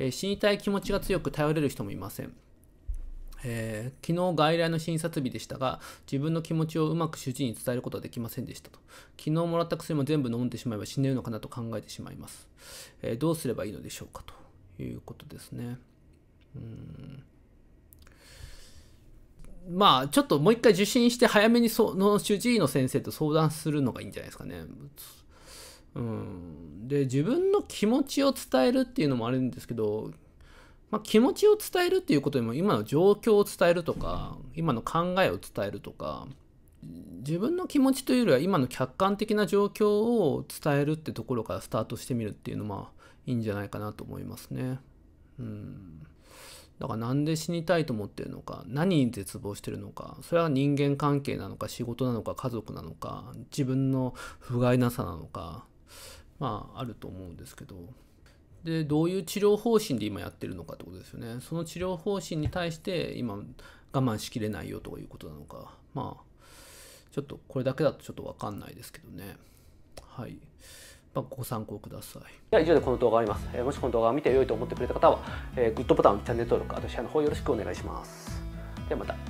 えー、死にたい気持ちが強く頼れる人もいません。えー、昨日外来の診察日でしたが、自分の気持ちをうまく主治医に伝えることはできませんでしたと。昨日もらった薬も全部飲んでしまえば死ねるのかなと考えてしまいます。えー、どうすればいいのでしょうかということですね。うんまあ、ちょっともう一回受診して早めにその主治医の先生と相談するのがいいんじゃないですかね。うん、で自分の気持ちを伝えるっていうのもあるんですけど、まあ、気持ちを伝えるっていうことでも今の状況を伝えるとか今の考えを伝えるとか自分の気持ちというよりは今の客観的な状況を伝えるってところからスタートしてみるっていうのもいいんじゃないかなと思いますね。うんだからなんで死にたいと思ってるのか何に絶望してるのかそれは人間関係なのか仕事なのか家族なのか自分の不甲斐なさなのかまあ、あると思うんですけどでどういう治療方針で今やってるのかってことですよねその治療方針に対して今我慢しきれないよということなのかまあちょっとこれだけだとちょっとわかんないですけどねはいまあ、ご参考くださいでは以上でこの動画終わります、えもしこの動画を見て良いと思ってくれた方は、えグッドボタンチャンネル登録あとシェアの方よろしくお願いしますではまた